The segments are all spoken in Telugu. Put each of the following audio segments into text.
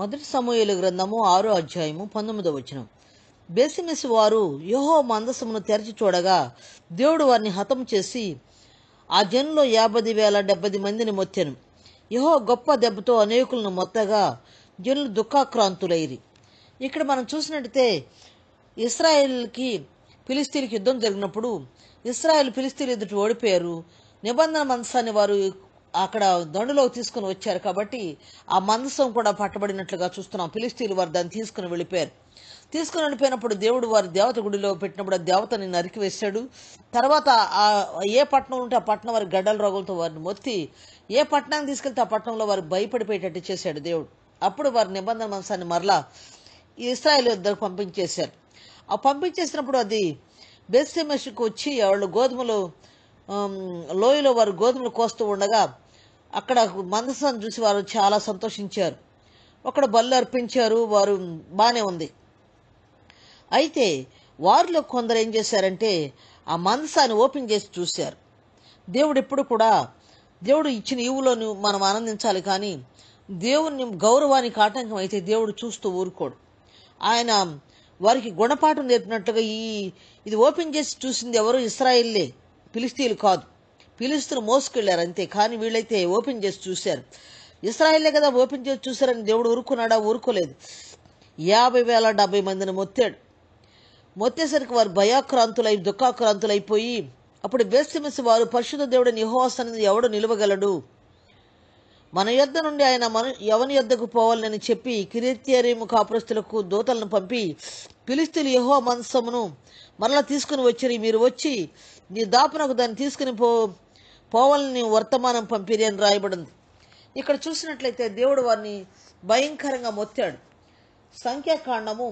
మొదటి సమూహల గ్రంథము ఆరో అధ్యాయము పంతొమ్మిదో వచనం బేసిమెస్ వారు యహో మందసమును తెరచి చూడగా దేవుడు వారిని హతం చేసి ఆ జన్లో యాభై వేల డెబ్బై మందిని మొత్తెను యహో గొప్ప దెబ్బతో అనేకులను మొత్తగా జనులు దుఃఖాక్రాంతులైరి ఇక్కడ మనం చూసినట్టయితే ఇస్రాయేల్కి ఫిలిస్తీన్కి యుద్ధం జరిగినప్పుడు ఇస్రాయేల్ ఫిలిస్తీన్ ఎదుటి ఓడిపోయారు నిబంధన మనసాన్ని వారు అక్కడ దండులో తీసుకుని వచ్చారు కాబట్టి ఆ మందసం కూడా పట్టబడినట్లుగా చూస్తున్నాం ఫిలిస్తీన్ వారు దాన్ని తీసుకుని వెళ్ళిపోయారు తీసుకుని వెళ్ళిపోయినప్పుడు దేవుడు వారి దేవత గుడిలో పెట్టినప్పుడు ఆ దేవతని నరికివేశాడు తర్వాత ఆ ఏ పట్టణం ఉంటే ఆ పట్టణం వారి గడ్డల రోగులతో వారిని మొత్తి ఏ పట్టణానికి తీసుకెళ్తే ఆ పట్టణంలో వారు భయపడిపోయేటట్టు చేశాడు దేవుడు అప్పుడు వారి నిబంధన మనసాన్ని మరలా ఇస్రాయల్ ఇద్దరు పంపించేశారు ఆ పంపించేసినప్పుడు అది బెస్సెమెస్కు వచ్చి వాళ్ళు గోధుమలు లోయలో వారు గోధుమలు కోస్తూ ఉండగా అక్కడ మందసాన్ని చూసి వారు చాలా సంతోషించారు అక్కడ బల్లు అర్పించారు వారు బాగానే ఉంది అయితే వారిలో కొందరు ఏం చేశారంటే ఆ మందసాన్ని ఓపెన్ చేసి చూశారు దేవుడు ఎప్పుడు కూడా దేవుడు ఇచ్చిన ఈవులను మనం ఆనందించాలి కానీ దేవుని గౌరవానికి ఆటంకం అయితే దేవుడు చూస్తూ ఊరుకోడు ఆయన వారికి గుణపాఠం నేర్పినట్లుగా ఈ ఇది ఓపెన్ చేసి చూసింది ఎవరు ఇస్రాయిల్లే ఫిలిస్తీన్లు కాదు పిలుస్తూ మోసుకెళ్లారు అంతే కానీ వీళ్ళైతే ఓపెన్ చేసి చూశారు ఇస్రాయిలే కదా ఓపెన్ చేసి చూశారని దేవుడు ఊరుకున్నాడా ఊరుకోలేదు యాభై వేల డెబ్బై మందిని మొత్తాడు మొత్తేసరికి వారు భయాక్రాంతులై దుఃఖాక్రాంతులైపోయి అప్పుడు బేస్తిమిస్ వారు పరిశుద్ధ దేవుడిని నిహోసనని ఎవడు నిలవగలడు మన యొద్ద నుండి ఆయన మన ఎవని యొద్దకు పోవాలని చెప్పి కిరీత్యరీము కాపురస్తులకు దూతలను పంపి పిలిస్తులు యహో మంసమును మరలా తీసుకుని వచ్చిరి మీరు వచ్చి నీ దాపునకు దాన్ని తీసుకుని పో పోవాలని వర్తమానం పంపిరి అని రాయబడింది ఇక్కడ చూసినట్లయితే దేవుడు వారిని భయంకరంగా మొత్తాడు సంఖ్యాకాండము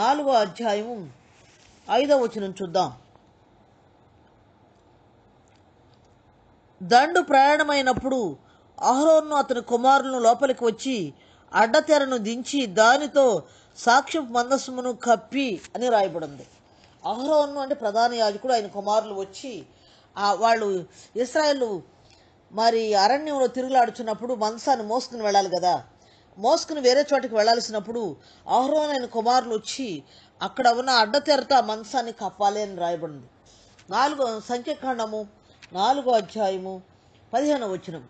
నాలుగో అధ్యాయము ఐదవ వచనం చూద్దాం దండు ప్రయాణమైనప్పుడు అహరోన్ను అతని కుమారులను లోపలికి వచ్చి అడ్డతెరను దించి దానితో సాక్ష్యం మందస్సుమును కప్పి అని రాయబడింది అహరోన్ను అంటే ప్రధాన యాజకుడు ఆయన కుమారులు వచ్చి వాళ్ళు ఇస్రాయల్ మరి అరణ్యంలో తిరుగులాడుచున్నప్పుడు మందసాన్ని మోసుకుని వెళ్ళాలి కదా మోసుకుని వేరే చోటికి వెళ్ళాల్సినప్పుడు అహరోన్ అయిన కుమారులు వచ్చి అక్కడ ఉన్న అడ్డతెరతో ఆ మందసాన్ని కప్పాలి అని రాయబడింది నాలుగో సంఖ్యకాండము నాలుగో అధ్యాయము పదిహేనవ వచ్చినము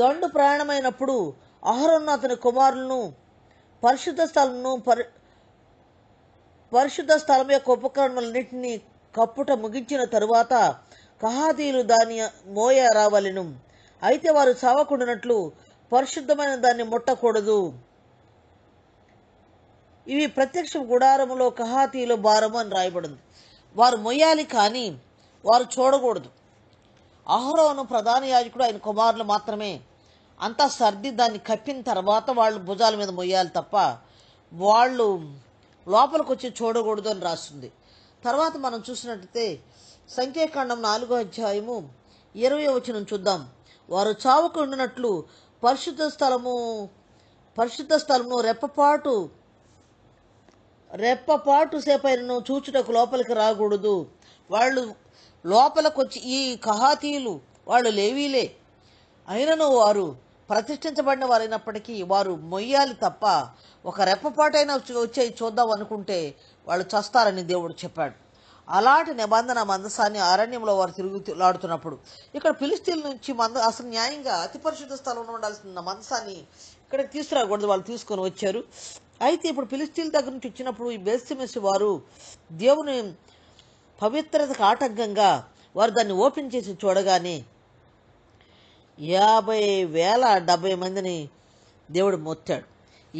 దండు ప్రయాణమైనప్పుడు అహరోను అతని కుమారులను పరిశుద్ధ స్థలంను పరి పరిశుద్ధ స్థలం యొక్క ఉపకరణలన్నింటినీ కప్పుట ముగించిన తరువాత కహాదీలు దాని మోయ రావలను అయితే వారు చావకుండినట్లు పరిశుద్ధమైన దాన్ని ముట్టకూడదు ఇవి ప్రత్యక్ష గుడారములో కహాతీలో భారము అని రాయబడింది వారు మొయ్యాలి కానీ వారు చూడకూడదు అహరోను ప్రధాన యాజకుడు ఆయన కుమారులు మాత్రమే అంతా సర్ది దాన్ని కప్పిన తర్వాత వాళ్ళు భుజాల మీద మొయ్యాలి తప్ప వాళ్ళు లోపలికి వచ్చి చూడకూడదు అని రాస్తుంది తర్వాత మనం చూసినట్లయితే సంఖ్యాకాండం నాలుగో అధ్యాయము ఇరవై వచ్చిన చూద్దాం వారు ఉండినట్లు పరిశుద్ధ స్థలము పరిశుద్ధ స్థలము రెప్పపాటు రెప్పపాటు సేపైనను చూచుటకు లోపలికి రాకూడదు వాళ్ళు వచ్చి ఈ కహాతీయులు వాళ్ళు లేవీలే అయినను వారు ప్రతిష్ఠించబడిన వారైనప్పటికీ వారు మొయ్యాలి తప్ప ఒక రెప్పపాటైనా వచ్చే చూద్దాం అనుకుంటే వాళ్ళు చస్తారని దేవుడు చెప్పాడు అలాంటి నిబంధన మందసాన్ని అరణ్యంలో వారు తిరుగులాడుతున్నప్పుడు ఇక్కడ పిలిస్తీన్ నుంచి మంద అసలు న్యాయంగా అతి పరిశుద్ధ స్థలంలో ఉండాల్సిన మందసాన్ని ఇక్కడికి తీసుకురాకూడదు వాళ్ళు తీసుకొని వచ్చారు అయితే ఇప్పుడు ఫిలిస్తీన్ దగ్గర నుంచి వచ్చినప్పుడు ఈ బేస్తిమెస్ వారు దేవుని పవిత్రతకు ఆటంకంగా వారు దాన్ని ఓపెన్ చేసి చూడగానే యాభై వేల డెబ్బై మందిని దేవుడు మొత్తాడు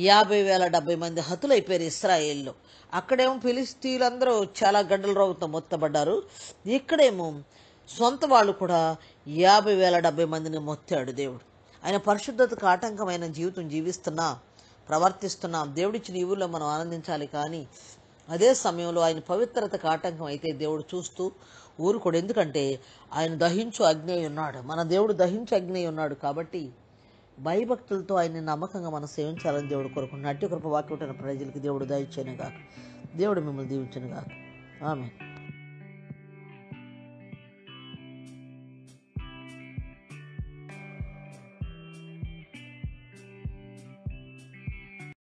యాభై వేల డెబ్బై మంది హతులైపోయారు ఇస్రాయేల్లో అక్కడేమో ఫిలిస్తీన్లందరూ చాలా గడ్డల రోగంతో మొత్తబడ్డారు ఇక్కడేమో సొంత వాళ్ళు కూడా యాభై వేల డెబ్బై మందిని మొత్తాడు దేవుడు ఆయన పరిశుద్ధతకు ఆటంకమైన జీవితం జీవిస్తున్నా ప్రవర్తిస్తున్నాం దేవుడిచ్చిన ఊళ్ళో మనం ఆనందించాలి కానీ అదే సమయంలో ఆయన పవిత్రతకు ఆటంకం అయితే దేవుడు చూస్తూ ఊరుకోడు ఎందుకంటే ఆయన దహించు అగ్ని ఉన్నాడు మన దేవుడు దహించు అగ్నే ఉన్నాడు కాబట్టి భయభక్తులతో ఆయన్ని నమ్మకంగా మనం సేవించాలని దేవుడు కొరకు నటి కృప వాక్యం ప్రజలకు దేవుడు దయచేను దేవుడు మిమ్మల్ని దీవించను గాక ఆమె